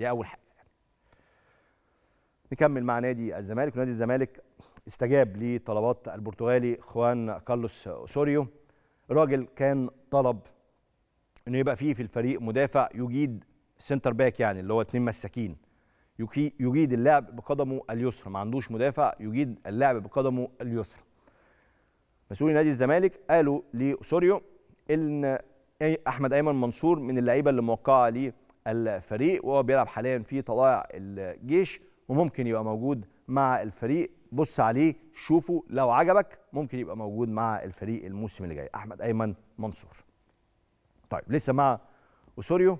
دي اول حاجه نكمل مع نادي الزمالك ونادي الزمالك استجاب لطلبات البرتغالي خوان كارلوس سوريو الراجل كان طلب انه يبقى فيه في الفريق مدافع يجيد سنتر باك يعني اللي هو اتنين مساكين يجيد اللعب بقدمه اليسرى ما عندوش مدافع يجيد اللعب بقدمه اليسرى مسؤولي نادي الزمالك قالوا لسوريو ان احمد ايمن منصور من اللعيبه اللي موقعه ليه الفريق وهو بيلعب حاليا في طلائع الجيش وممكن يبقى موجود مع الفريق بص عليه شوفه لو عجبك ممكن يبقى موجود مع الفريق الموسم اللي جاي احمد ايمن منصور طيب لسه مع اوسوريو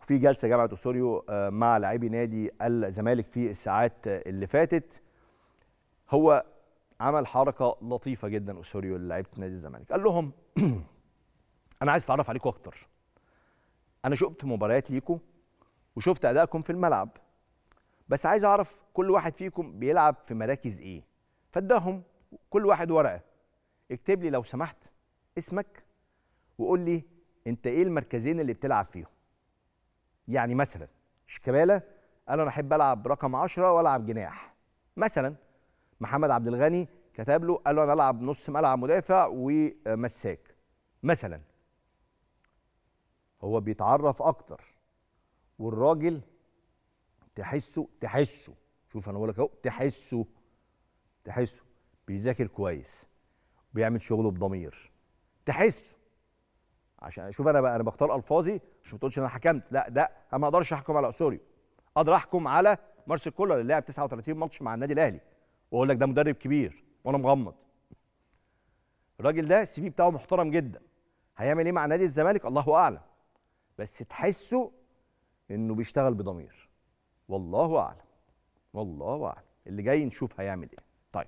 وفي جلسه جامعه اوسوريو آه، مع لاعبي نادي الزمالك في الساعات اللي فاتت هو عمل حركه لطيفه جدا اوسوريو لعيبه نادي الزمالك قال لهم انا عايز اتعرف عليكم اكتر انا شفت مباريات ليكم وشفت ادائكم في الملعب بس عايز اعرف كل واحد فيكم بيلعب في مراكز ايه فاداهم كل واحد ورقه اكتب لي لو سمحت اسمك وقول لي انت ايه المركزين اللي بتلعب فيهم يعني مثلا شيكابالا قال انا احب العب رقم 10 والعب جناح مثلا محمد عبد الغني كتب له قال له انا العب نص ملعب مدافع ومساك مثلا هو بيتعرف اكتر والراجل تحسه تحسه شوف انا بقول لك اهو تحسه تحسه بيذاكر كويس بيعمل شغله بضمير تحسه عشان شوف انا بقى انا بختار الفاظي ما تقولش انا حكمت لا ده انا ما اقدرش احكم على سوري اقدر احكم على مارسيل كولر اللي لعب 39 ماتش مع النادي الاهلي واقول لك ده مدرب كبير وانا مغمض الراجل ده السي في بتاعه محترم جدا هيعمل ايه مع نادي الزمالك الله اعلم بس تحسه انه بيشتغل بضمير والله اعلم والله اعلم اللي جاي نشوف هيعمل ايه طيب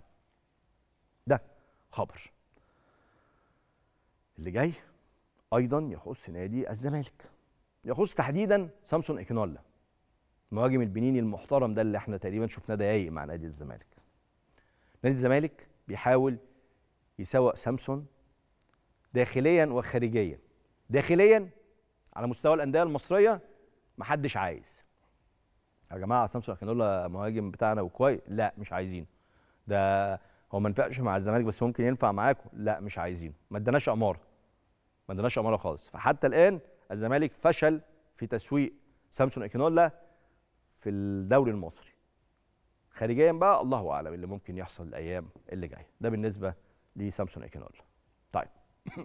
ده خبر اللي جاي ايضا يخص نادي الزمالك يخص تحديدا سامسون اكنولا المهاجم البنيني المحترم ده اللي احنا تقريبا شفناه دقايق مع نادي الزمالك نادي الزمالك بيحاول يسوق سامسون داخليا وخارجيا داخليا على مستوى الانديه المصريه محدش عايز يا جماعه عصام سلحكانولا مهاجم بتاعنا وكويس لا مش عايزينه ده هو ما نفعش مع الزمالك بس ممكن ينفع معاكم لا مش عايزينه ما اداناش اماره ما اداناش اماره خالص فحتى الان الزمالك فشل في تسويق سامسون اكينولا في الدوري المصري خارجيا بقى الله اعلم إيه اللي ممكن يحصل الايام اللي جايه ده بالنسبه لسامسون اكينولا طيب